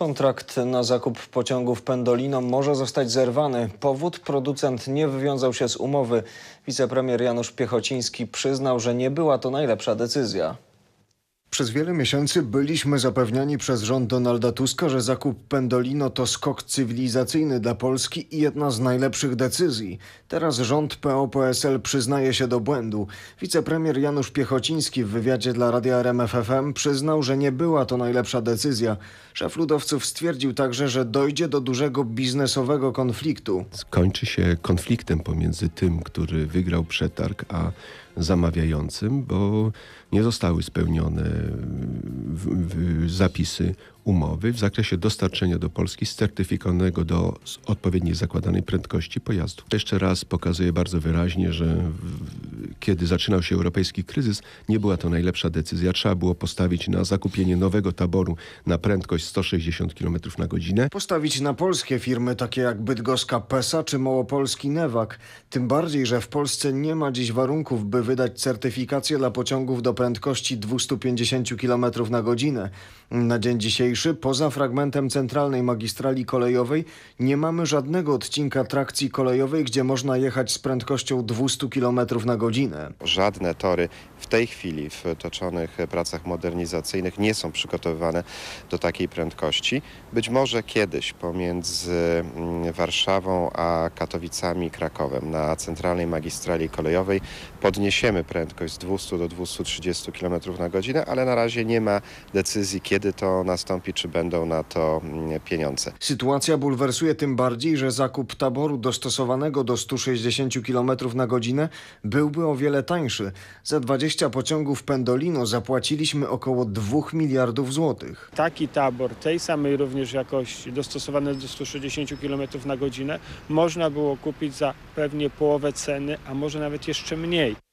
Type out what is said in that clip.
Kontrakt na zakup pociągów Pendolino może zostać zerwany. Powód producent nie wywiązał się z umowy. Wicepremier Janusz Piechociński przyznał, że nie była to najlepsza decyzja. Przez wiele miesięcy byliśmy zapewniani przez rząd Donalda Tuska, że zakup Pendolino to skok cywilizacyjny dla Polski i jedna z najlepszych decyzji. Teraz rząd po przyznaje się do błędu. Wicepremier Janusz Piechociński w wywiadzie dla radia RMFFM przyznał, że nie była to najlepsza decyzja. Szef ludowców stwierdził także, że dojdzie do dużego biznesowego konfliktu. Skończy się konfliktem pomiędzy tym, który wygrał przetarg, a zamawiającym, bo nie zostały spełnione w, w zapisy umowy w zakresie dostarczenia do Polski certyfikowanego do odpowiedniej zakładanej prędkości pojazdu. Jeszcze raz pokazuje bardzo wyraźnie, że kiedy zaczynał się europejski kryzys, nie była to najlepsza decyzja. Trzeba było postawić na zakupienie nowego taboru na prędkość 160 km na godzinę. Postawić na polskie firmy takie jak bydgoska PESA czy małopolski Newak. Tym bardziej, że w Polsce nie ma dziś warunków, by wydać certyfikację dla pociągów do prędkości 250 km na godzinę. Na dzień dzisiejszy, poza fragmentem centralnej magistrali kolejowej, nie mamy żadnego odcinka trakcji kolejowej, gdzie można jechać z prędkością 200 km na godzinę gminę. Żadne tory w tej chwili w toczonych pracach modernizacyjnych nie są przygotowywane do takiej prędkości. Być może kiedyś pomiędzy mm, Warszawą a Katowicami Krakowem na centralnej magistrali kolejowej podniesiemy prędkość z 200 do 230 km na godzinę, ale na razie nie ma decyzji kiedy to nastąpi, czy będą na to mm, pieniądze. Sytuacja bulwersuje tym bardziej, że zakup taboru dostosowanego do 160 km na godzinę byłby o wiele tańszy. Za 20 pociągów Pendolino zapłaciliśmy około 2 miliardów złotych. Taki tabor tej samej również jakości, dostosowany do 160 km na godzinę, można było kupić za pewnie połowę ceny, a może nawet jeszcze mniej.